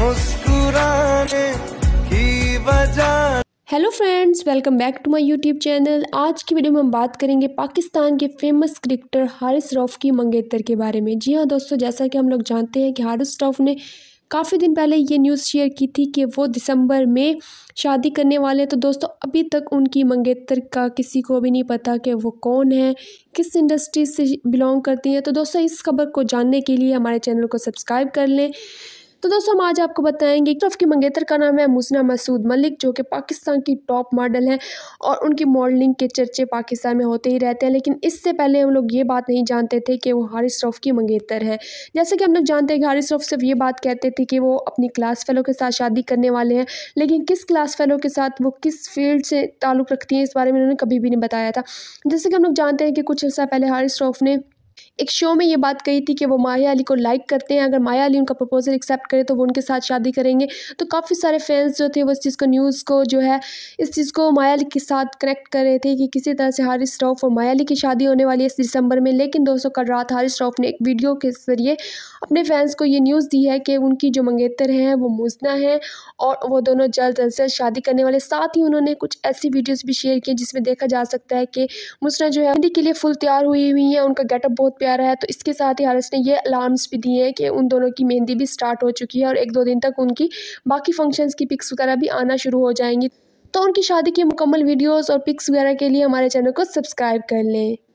मुस्कुराने की वजह hello friends welcome back to my YouTube channel आज की वीडियो में हम बात करेंगे पाकिस्तान के फेमस क्रिकेटर हारिस रॉफ़ की मंगेतर के बारे में जी हाँ दोस्तों जैसा कि हम लोग जानते हैं कि हारिस रॉफ ने काफ़ी दिन पहले ये न्यूज़ शेयर की थी कि वो दिसंबर में शादी करने वाले हैं तो दोस्तों अभी तक उनकी मंगेतर का किसी को भी नहीं पता कि वो कौन है किस इंडस्ट्री से बिलोंग करती हैं तो दोस्तों इस खबर को जानने के लिए हमारे चैनल को सब्सक्राइब कर लें तो दोस्तों हम आज आपको बताएंगे तो की मंगेतर का नाम है मुसना मसूद मलिक जो कि पाकिस्तान की टॉप मॉडल हैं और उनकी मॉडलिंग के चर्चे पाकिस्तान में होते ही रहते हैं लेकिन इससे पहले हम लोग ये बात नहीं जानते थे कि वो हारिस रॉफ की मंगेतर है जैसे कि हम लोग जानते हैं कि हारिस रॉफ सिर्फ ये बात कहते थे कि वो अपनी क्लास फेलो के साथ शादी करने वाले हैं लेकिन किस क्लास फेलो के साथ वो किस फील्ड से ताल्लुक़ रखती हैं इस बारे में उन्होंने कभी भी नहीं बताया था जैसे कि हम लोग जानते हैं कि कुछ हिस्सा पहले हारिस रॉफ ने एक शो में ये बात कही थी कि वो माया अली को लाइक करते हैं अगर माया अली उनका प्रपोज़ल एक्सेप्ट करे तो वो उनके साथ शादी करेंगे तो काफ़ी सारे फैंस जो थे वो इस चीज़ को न्यूज़ को जो है इस चीज़ को माया अली के साथ कनेक्ट कर रहे थे कि किसी तरह से हारिस श्रॉफ और माया अली की शादी होने वाली है इस दिसंबर में लेकिन दोस्तों कल रात हारिस श्रॉफ ने एक वीडियो के ज़रिए अपने फैंस को ये न्यूज़ दी है कि उनकी जो मंगेतर हैं वो मुजना है और वो दोनों जल्द अज जल्द शादी करने वाले साथ ही उन्होंने कुछ ऐसी वीडियोज़ भी शेयर की जिसमें देखा जा सकता है कि मुजना जो है के लिए फुल तैयार हुई हुई है उनका गेटअप बहुत प्यार जा रहा है तो इसके साथ ही हारिस ने ये अलार्म्स भी दिए हैं कि उन दोनों की मेहंदी भी स्टार्ट हो चुकी है और एक दो दिन तक उनकी बाकी फंक्शंस की पिक्स वगैरह भी आना शुरू हो जाएंगी तो उनकी शादी की मुकम्मल वीडियोज और पिक्स वगैरह के लिए हमारे चैनल को सब्सक्राइब कर लें